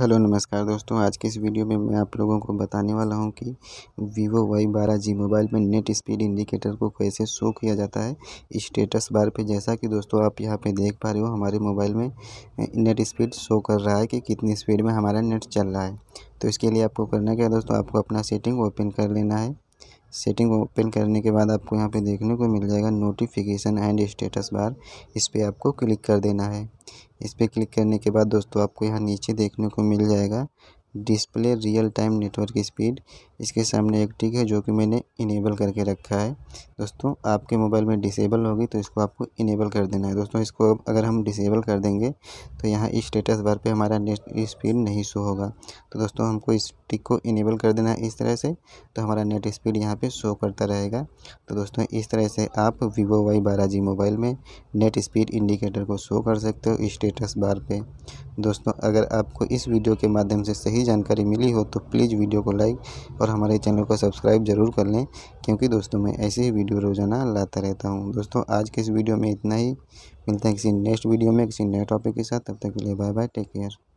hello नमस्कार दोस्तों आज के इस वीडियो में मैं आप लोगों को बताने वाला हूं कि वीवो वाई बारह जी मोबाइल में नेट स्पीड इंडिकेटर को कैसे शो किया जाता है स्टेटस बार पे जैसा कि दोस्तों आप यहां पे देख पा रहे हो हमारे मोबाइल में नेट स्पीड शो कर रहा है कि कितनी स्पीड में हमारा नेट चल रहा है तो इसके लिए आपको करना क्या दोस्तों आपको अपना सेटिंग ओपन कर लेना है सेटिंग ओपन करने के बाद आपको यहाँ पे देखने को मिल जाएगा नोटिफिकेशन एंड स्टेटस बार इस पर आपको क्लिक कर देना है इस पर क्लिक करने के बाद दोस्तों आपको यहाँ नीचे देखने को मिल जाएगा display real time network speed इसके सामने एक टिक है जो कि मैंने इनेबल करके रखा है दोस्तों आपके मोबाइल में डिसेबल होगी तो इसको आपको इनेबल कर देना है दोस्तों इसको अगर हम डिसेबल कर देंगे तो यहाँ स्टेटस बार पे हमारा नेट स्पीड नहीं शो होगा तो दोस्तों हमको इस टिक को इनेबल कर देना है इस तरह से तो हमारा नेट स्पीड यहाँ पर शो करता रहेगा तो दोस्तों इस तरह से आप वीवो वाई बारह जी मोबाइल में नेट स्पीड इंडिकेटर को शो कर सकते हो स्टेटस बार पर दोस्तों अगर आपको इस वीडियो के माध्यम से सही जानकारी मिली हो तो प्लीज़ वीडियो को लाइक और हमारे चैनल को सब्सक्राइब जरूर कर लें क्योंकि दोस्तों मैं ऐसे ही वीडियो रोज़ाना लाता रहता हूँ दोस्तों आज के इस वीडियो में इतना ही मिलता है किसी नेक्स्ट वीडियो में किसी नए टॉपिक के साथ तब तक के लिए बाय बाय टेक केयर